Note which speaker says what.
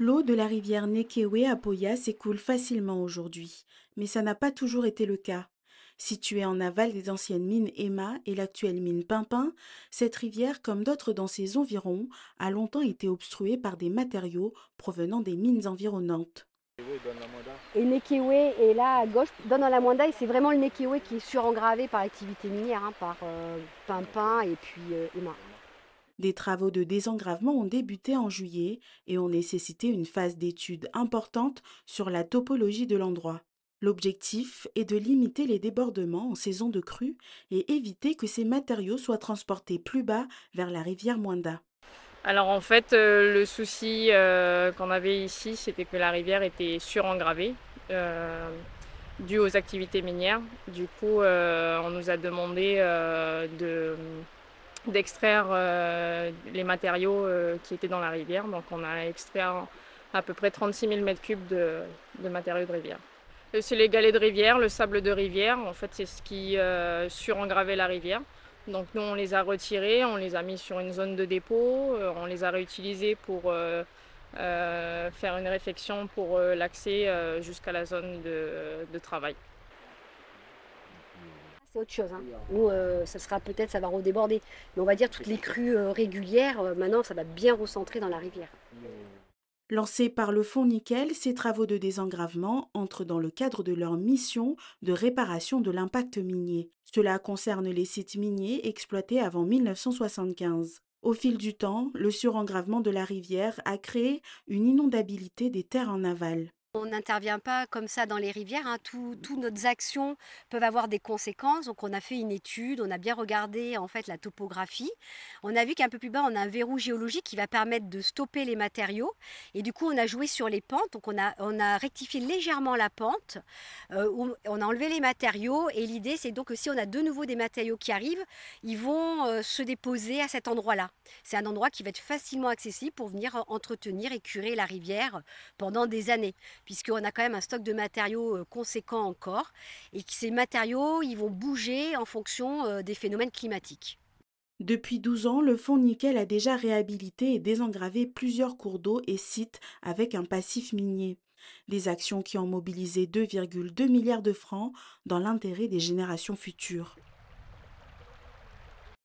Speaker 1: L'eau de la rivière Nekewe à Poya s'écoule facilement aujourd'hui, mais ça n'a pas toujours été le cas. Située en aval des anciennes mines Emma et l'actuelle mine Pimpin, cette rivière, comme d'autres dans ses environs, a longtemps été obstruée par des matériaux provenant des mines environnantes.
Speaker 2: Et Nekewe est là à gauche, donne la et c'est vraiment le Nekewe qui est surengravé par l'activité minière, hein, par euh, Pimpin et puis Emma. Euh,
Speaker 1: des travaux de désengravement ont débuté en juillet et ont nécessité une phase d'étude importante sur la topologie de l'endroit. L'objectif est de limiter les débordements en saison de crue et éviter que ces matériaux soient transportés plus bas vers la rivière Moinda.
Speaker 3: Alors en fait, euh, le souci euh, qu'on avait ici, c'était que la rivière était surengravée euh, due aux activités minières. Du coup, on nous a demandé de d'extraire euh, les matériaux euh, qui étaient dans la rivière. Donc on a extrait à peu près 36 000 m3 de, matériaux de rivière. Euh, c'est les galets de rivière, le sable de rivière, en fait c'est ce qui surengravait la rivière. Donc nous on les a retirés, on les a mis sur une zone de dépôt, on les a réutilisés pour faire une réfection pour l'accès jusqu'à la zone de travail
Speaker 2: c'est autre chose. Hein. Euh, ça sera peut-être, ça va redéborder. Mais on va dire toutes les crues euh, régulières, euh, maintenant, ça va bien recentrer dans la rivière.
Speaker 1: Lancés par le Fonds Nickel, ces travaux de désengravement entrent dans le cadre de leur mission de réparation de l'impact minier. Cela concerne les sites miniers exploités avant 1975. Au fil du temps, le surengravement de la rivière a créé une inondabilité des terres en aval.
Speaker 2: On n'intervient pas comme ça dans les rivières. Hein. Tout, toutes nos actions peuvent avoir des conséquences. Donc, on a fait une étude, on a bien regardé en fait la topographie. On a vu qu'un peu plus bas, on a un verrou géologique qui va permettre de stopper les matériaux. Et du coup, on a joué sur les pentes. Donc, on a, rectifié légèrement la pente. Euh, on a enlevé les matériaux. Et l'idée, c'est donc que si on a de nouveau des matériaux qui arrivent, ils vont euh, se déposer à cet endroit-là. C'est un endroit qui va être facilement accessible pour venir entretenir et curer la rivière pendant des années puisqu'on a quand même un stock de matériaux euh, conséquent encore, et que ces matériaux, ils vont bouger en fonction euh, des phénomènes climatiques.
Speaker 1: Depuis 12 ans, le fonds nickel a déjà réhabilité et désengravé plusieurs cours d'eau et sites avec un passif minier. Des actions qui ont mobilisé 2,2 milliards de francs dans l'intérêt des générations futures.